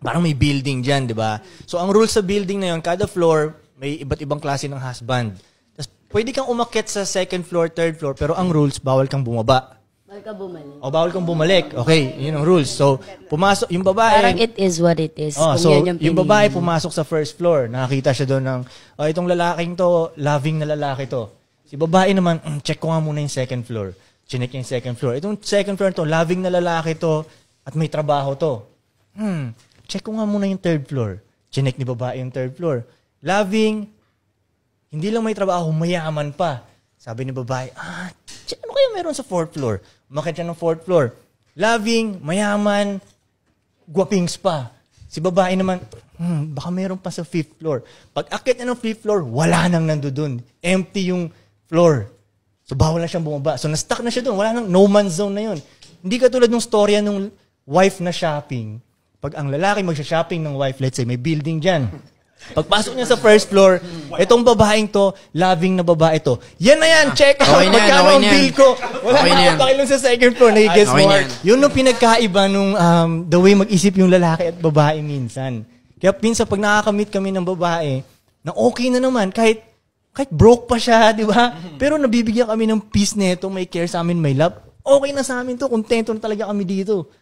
parang may building dyan, di ba? So, ang rules sa building na yon kada floor, may iba't ibang klase ng husband. Tapos, pwede kang umakyat sa second floor, third floor, pero ang rules, bawal kang bumaba. Bawal ka bumalik. O, bawal kang bumalik. Okay, yun ang rules. So, pumasok, yung babae... Parang it is what it is. Oh, so, yun yung, babae pumasok sa first floor. Nakakita siya doon ng, oh, itong lalaking to, loving na lalaki to. Si babae naman, mm, check ko nga muna yung second floor. Chinek yung second floor. Itong second floor to, loving na lalaki to, at may trabaho to. Hmm, check ko nga muna yung third floor. Chinek ni babae yung third floor. Loving, hindi lang may trabaho, mayaman pa. Sabi ni babae, ah, ano kaya meron sa fourth floor? Umakit siya ng fourth floor. Loving, mayaman, guwapings pa. Si babae naman, hmm, baka meron pa sa fifth floor. Pag akit na ng fifth floor, wala nang nandoon. Empty yung floor. So, bawal na siyang bumaba. So, na-stuck na siya doon. Wala nang no man zone na yun. Hindi katulad nung storya nung wife na shopping pag ang lalaki magsha-shopping ng wife, let's say, may building diyan. Pagpasok niya sa first floor, itong babaeng to, loving na babae to. Yan na yan, check out. Okay na yan, Magkano okay ang bill ko? Wala Okay na pakilong sa second floor, nagigets Okay mo. na Yun ang pinagkaiba nung um, the way mag-isip yung lalaki at babae minsan. Kaya minsan pag nakakamit kami ng babae, na okay na naman, kahit kahit broke pa siya, di ba? Pero nabibigyan kami ng peace nito, may care sa amin, may love. Okay na sa amin to, kontento na talaga kami dito.